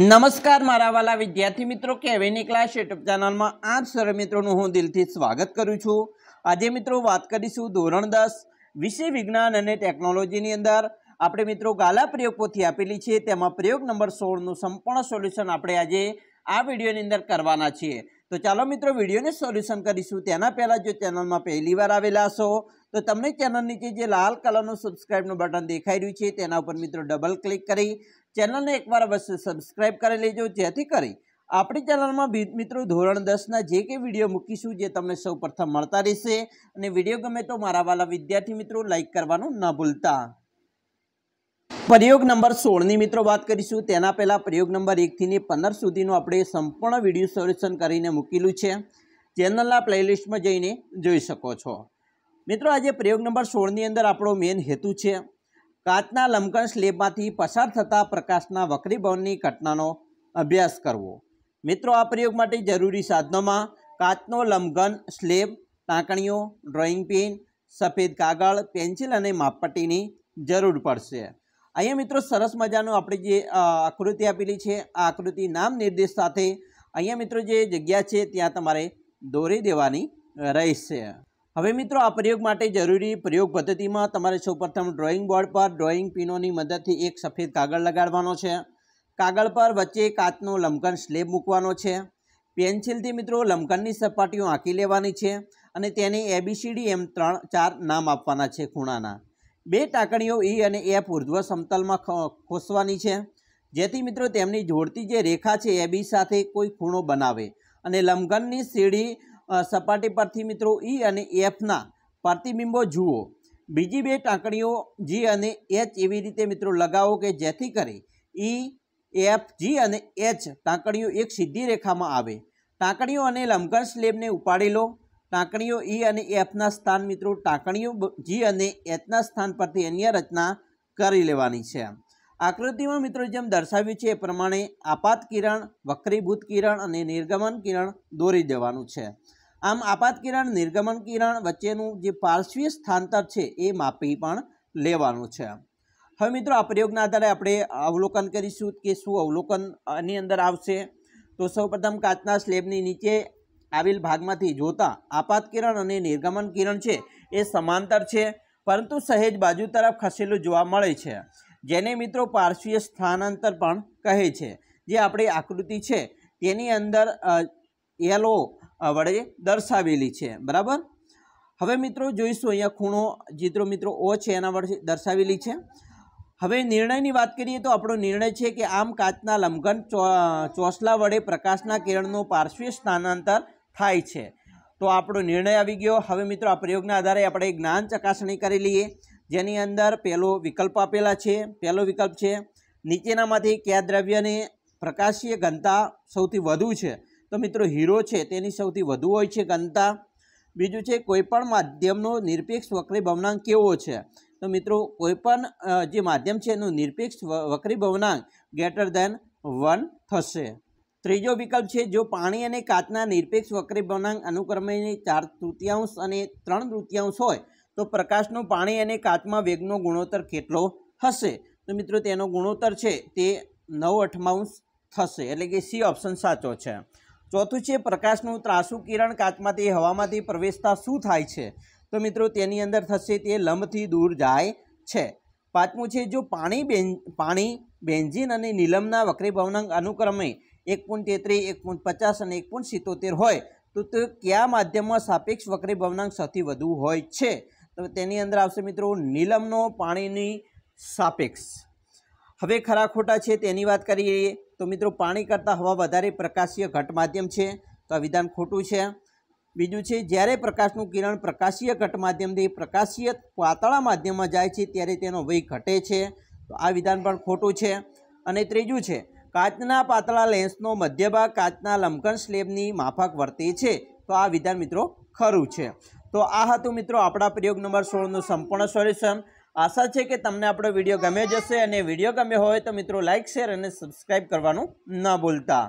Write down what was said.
નમસ્કાર મારા વાલા વિદ્યાર્થી મિત્રો કેવેની ક્લાસ યુટ્યુબ ચેનલમાં આઠ સર મિત્રોનું હું દિલથી સ્વાગત કરું છું આજે મિત્રો વાત કરીશું ધોરણ દસ વિષય વિજ્ઞાન અને ટેકનોલોજીની અંદર આપણે મિત્રો ગાલા પ્રયોગ પોથી આપેલી છે તેમાં પ્રયોગ નંબર સોળનું સંપૂર્ણ સોલ્યુશન આપણે આજે આ વિડીયોની અંદર કરવાના છીએ તો ચાલો મિત્રો વિડીયોને સોલ્યુશન કરીશું તેના પહેલાં જો ચેનલમાં પહેલી વાર આવેલા હશો તો તમને ચેનલ નીચે જે લાલ કલરનું સબસ્ક્રાઈબનું બટન દેખાઈ રહ્યું છે તેના ઉપર મિત્રો ડબલ ક્લિક કરી ચેનલને એકવાર અવશ્ય સબસ્ક્રાઇબ કરી લેજો જેથી કરી આપણી ચેનલમાં મિત્રો ધોરણ દસના જે કંઈ વિડીયો મૂકીશું જે તમને સૌ પ્રથમ મળતા રહેશે અને વિડીયો ગમે તો મારા વાલા વિદ્યાર્થી મિત્રો લાઇક કરવાનું ન ભૂલતા પ્રયોગ નંબર સોળની મિત્રો વાત કરીશું તેના પહેલાં પ્રયોગ નંબર એકથી ને પંદર સુધીનું આપણે સંપૂર્ણ વિડીયો સોલ્યુશન કરીને મૂકેલું છે ચેનલના પ્લેલિસ્ટમાં જઈને જોઈ શકો છો મિત્રો આજે પ્રયોગ નંબર સોળની અંદર આપણો મેઇન હેતુ છે કાચના લમકણ સ્લેબમાંથી પસાર થતા પ્રકાશના વક્રીભવનની ઘટનાનો અભ્યાસ કરવો મિત્રો આ પ્રયોગ માટે જરૂરી સાધનોમાં કાચનો લમઘન સ્લેબ ટાંકણીઓ ડ્રોઈંગ પેન સફેદ કાગળ પેન્સિલ અને માપપટ્ટીની જરૂર પડશે અહીંયા મિત્રો સરસ મજાનું આપણે જે આકૃતિ આપેલી છે આ આકૃતિ નામ નિર્દેશ સાથે અહીંયા મિત્રો જે જગ્યા છે ત્યાં તમારે દોરી દેવાની રહેશે હવે મિત્રો આ પ્રયોગ માટે જરૂરી પ્રયોગ પદ્ધતિમાં તમારે સૌપ્રથમ ડ્રોઈંગ બોર્ડ પર ડ્રોઈંગ પીનોની મદદથી એક સફેદ કાગળ લગાડવાનો છે કાગળ પર વચ્ચે કાચનો લમકન સ્લેબ મૂકવાનો છે પેન્સિલથી મિત્રો લમકનની સપાટીઓ આંકી લેવાની છે અને તેને એબીસીડી એમ ત્રણ ચાર નામ આપવાના છે ખૂણાના બે ટાંકણીઓ ઈ e અને એફ ઉર્ધ્વ સમતલમાં ખોસવાની છે જેથી મિત્રો તેમની જોડતી જે રેખા છે એ બી સાથે કોઈ ખૂણો બનાવે અને લમકનની સીડી સપાટી પરથી મિત્રો ઈ અને એફના પ્રતિબિંબો જુઓ બીજી બે ટાંકણીઓ જી અને એચ એવી રીતે મિત્રો લગાવો કે જેથી કરી ઈ એફ જી અને એચ ટાંકણીઓ એક સીધી રેખામાં આવે ટાંકણીઓ અને લંબઘન સ્લેબને ઉપાડી લો ટાંકણીઓ ઈ e અને એફના સ્થાન મિત્રો ટાંકણીઓ જી અને એચના સ્થાન પરથી અન્ય રચના કરી લેવાની છે આકૃતિમાં મિત્રો જેમ દર્શાવ્યું છે એ પ્રમાણે આપાત કિરણ વક્રીભૂત કિરણ અને નિર્ગમન કિરણ દોરી દેવાનું છે આમ આપાત કિરણ નિર્ગમન કિરણ વચ્ચેનું જે પાર્શ્વીય સ્થાનાંતર છે એ માપી પણ લેવાનું છે હવે મિત્રો આ પ્રયોગના આધારે આપણે અવલોકન કરીશું કે શું અવલોકન આની અંદર આવશે તો સૌપ્રથમ કાચના સ્લેબની નીચે આવેલ ભાગમાંથી જોતા આપાત કિરણ અને નિર્ગમન કિરણ છે એ સમાંતર છે પરંતુ સહેજ બાજુ તરફ ખસેલું જોવા મળે છે જેને મિત્રો પાર્શ્વીય સ્થાનાંતર પણ કહે છે જે આપણી આકૃતિ છે તેની અંદર એલો વડે દર્શાવેલી છે બરાબર હવે મિત્રો જોઈશું અહીંયા ખૂણો જીત્રો મિત્રો ઓ છે એના વડે દર્શાવેલી છે હવે નિર્ણયની વાત કરીએ તો આપણો નિર્ણય છે કે આમ કાચના લંબઘન ચોસલા વડે પ્રકાશના કિરણનું પાર્શ્વીય સ્થાનાંતર થાય છે તો આપણો નિર્ણય આવી ગયો હવે મિત્રો આ પ્રયોગના આધારે આપણે જ્ઞાન ચકાસણી કરી લઈએ જેની અંદર પહેલો વિકલ્પ આપેલા છે પહેલો વિકલ્પ છે નીચેનામાંથી કયા દ્રવ્યની પ્રકાશીય ઘનતા સૌથી વધુ છે તો મિત્રો હીરો છે તેની સૌથી વધુ હોય છે ઘનતા બીજું છે કોઈપણ માધ્યમનો નિરપેક્ષ વક્રી ભવનાંક કેવો છે તો મિત્રો કોઈપણ જે માધ્યમ છે એનું નિરપેક્ષ વક્રી ભવનાંક ગેટર દેન વન થશે ત્રીજો વિકલ્પ છે જો પાણી અને કાચના નિરપેક્ષ વક્રી ભવનાંક અનુક્રમે ચાર તૃતીયાંશ અને ત્રણ તૃતીયાંશ હોય તો પ્રકાશનું પાણી અને કાચમાં વેગનો ગુણોત્તર કેટલો હશે તો મિત્રો તેનો ગુણોત્તર છે તે નવ અઠમાઉન્સ થશે એટલે કે સી ઓપ્શન સાચો છે ચોથું છે પ્રકાશનું ત્રાસુ કિરણ કાચમાંથી હવામાંથી પ્રવેશતા શું થાય છે તો મિત્રો તેની અંદર થશે તે લંબથી દૂર જાય છે પાંચમું છે જો પાણી બેન પાણી બેન્ઝિન અને નીલમના વક્રી ભવનાંક અનુક્રમે એક પોઈન્ટ તેત્રીસ એક પોઈન્ટ પચાસ અને એક પોઈન્ટ સિત્તોતેર હોય તો તે કયા માધ્યમમાં સાપેક્ષ વક્રી ભવનાંક સૌથી વધુ હોય છે તો તેની અંદર આવશે મિત્રો નીલમનો પાણીની સાપેક્ષ હવે ખરા ખોટા છે તેની વાત કરીએ તો મિત્રો પાણી કરતાં હવા વધારે પ્રકાશીય ઘટ માધ્યમ છે તો આ વિધાન ખોટું છે બીજું છે જ્યારે પ્રકાશનું કિરણ પ્રકાશીય ઘટ માધ્યમથી પ્રકાશીય પાતળા માધ્યમમાં જાય છે ત્યારે તેનો વય ઘટે છે તો આ વિધાન પણ ખોટું છે અને ત્રીજું છે કાચના પાતળા લેન્સનો મધ્યભાગ કાચના લમકણ સ્લેબની માફક વર્તે છે તો આ વિધાન મિત્રો ખરું છે તો આ હતું મિત્રો આપણા પ્રયોગ નંબર સોળનું સંપૂર્ણ સોલ્યુશન આશા છે કે તમને આપણો વિડીયો ગમ્યો જશે અને વિડીયો ગમ્યો હોય તો મિત્રો લાઇક શેર અને સબસ્ક્રાઈબ કરવાનું ન ભૂલતા